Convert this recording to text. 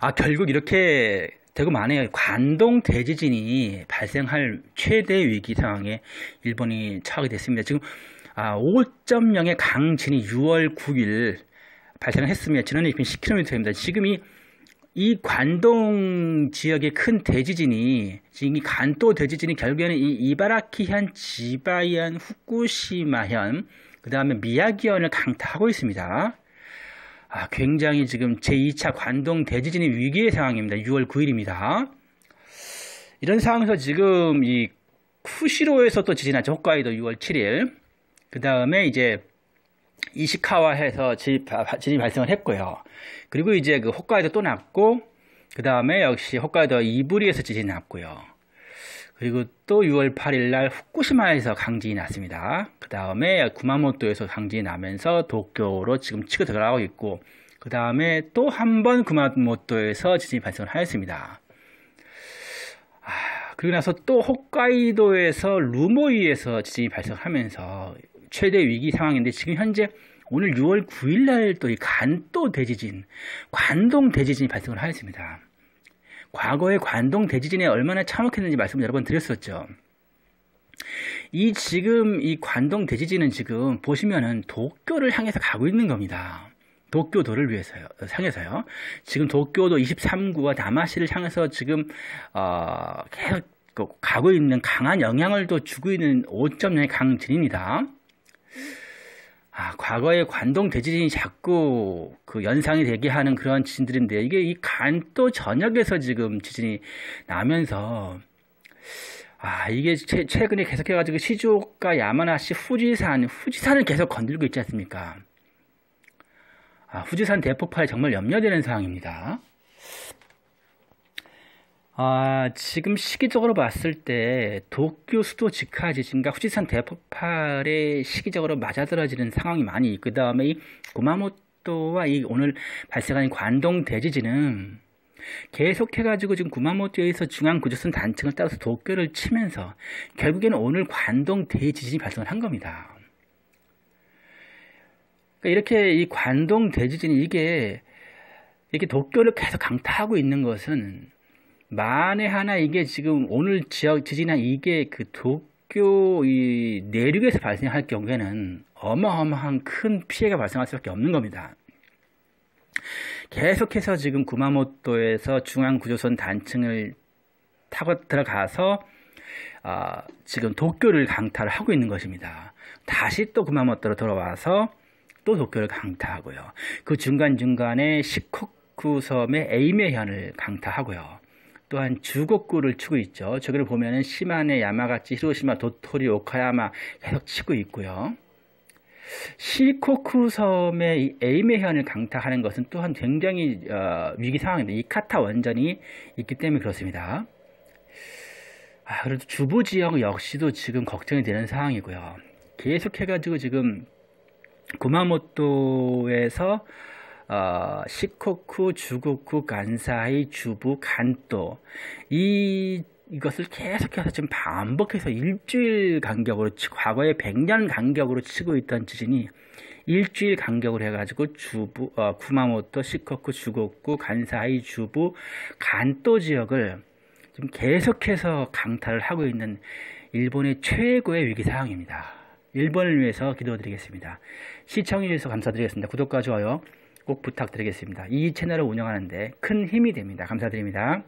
아, 결국 이렇게 되고 만에 관동 대지진이 발생할 최대 위기 상황에 일본이 처하게 됐습니다. 지금 아, 5.0의 강진이 6월 9일 발생을 했으며 지난해 10km입니다. 지금이 이 관동 지역의 큰 대지진이 지금 이 간도 대지진이 결국에는 이 이바라키현, 지바현, 후쿠시마현, 그 다음에 미야기현을 강타하고 있습니다. 아, 굉장히 지금 제2차 관동 대지진의 위기의 상황입니다. 6월 9일입니다. 이런 상황에서 지금 이 쿠시로에서 또 지진 났죠. 홋카이도 6월 7일. 그 다음에 이제 이시카와에서 지진이 발생을 했고요. 그리고 이제 그 홋카이도 또 났고 그 다음에 역시 홋카이도 이브리에서 지진이 났고요. 그리고 또 6월 8일 날 후쿠시마에서 강진이 났습니다. 그 다음에 구마모토에서 강진이 나면서 도쿄로 지금 치고 들어가고 있고 그 다음에 또 한 번 구마모토에서 지진이 발생을 하였습니다. 아, 그리고 나서 또 홋카이도에서 루모이에서 지진이 발생하면서 최대 위기 상황인데 지금 현재 오늘 6월 9일 날또 이 간도 대지진, 관동 대지진이 발생을 하였습니다. 과거의 관동 대지진에 얼마나 참혹했는지 말씀을 여러 번 드렸었죠. 이 지금 이 관동 대지진은 지금 보시면은 도쿄를 향해서 가고 있는 겁니다. 도쿄도를 위해서요, 향해서요. 지금 도쿄도 23구와 다마시를 향해서 지금 어, 계속 그 가고 있는 강한 영향을 또 주고 있는 5.0의 강진입니다. 과거의 관동 대지진이 자꾸 그 연상이 되게 하는 그런 지진들인데 이게 이 간도 전역에서 지금 지진이 나면서 아 이게 최, 최근에 계속해가지고 시조가 야마나시 후지산 후지산을 계속 건들고 있지 않습니까? 아, 후지산 대폭발 정말 염려되는 상황입니다. 아, 지금 시기적으로 봤을 때 도쿄 수도 직하 지진과 후지산 대폭발에 시기적으로 맞아떨어지는 상황이 많이 있고 그다음에 이 구마모토와 이 오늘 발생한 관동 대지진은 계속해가지고 지금 구마모토에서 중앙 구조선 단층을 따라서 도쿄를 치면서 결국에는 오늘 관동 대지진이 발생을 한 겁니다. 그러니까 이렇게 이 관동 대지진이 이게 이렇게 도쿄를 계속 강타하고 있는 것은 만에 하나 이게 지금 오늘 지역 지진한 이게 그 도쿄 이 내륙에서 발생할 경우에는 어마어마한 큰 피해가 발생할 수밖에 없는 겁니다. 계속해서 지금 구마모토에서 중앙구조선 단층을 타고 들어가서 어, 지금 도쿄를 강타를 하고 있는 것입니다. 다시 또 구마모토로 돌아와서 또 도쿄를 강타하고요. 그 중간중간에 시코쿠 섬의 에이메현을 강타하고요. 또한 주곡구를 치고 있죠. 저기를 보면은 시마네, 야마가치, 히로시마, 도토리, 오카야마 계속 치고 있고요. 시코쿠 섬의 에이메 현을 강타하는 것은 또한 굉장히 어, 위기 상황인데 이 카타 원전이 있기 때문에 그렇습니다. 아, 그래도 주부 지역 역시도 지금 걱정이 되는 상황이고요. 계속해가지고 지금 구마모토에서 어, 시코쿠, 주구쿠, 간사이, 주부, 간또 이 이것을 계속해서 지금 반복해서 일주일 간격으로 과거에 100년 간격으로 치고 있던 지진이 일주일 간격으로 해가지고 주부 어, 구마모토, 시코쿠, 주고쿠, 간사이, 주부, 간또 지역을 지금 계속해서 강타를 하고 있는 일본의 최고의 위기 상황입니다. 일본을 위해서 기도드리겠습니다. 시청해주셔서 감사드리겠습니다. 구독과 좋아요. 꼭 부탁드리겠습니다. 이 채널을 운영하는데 큰 힘이 됩니다. 감사드립니다.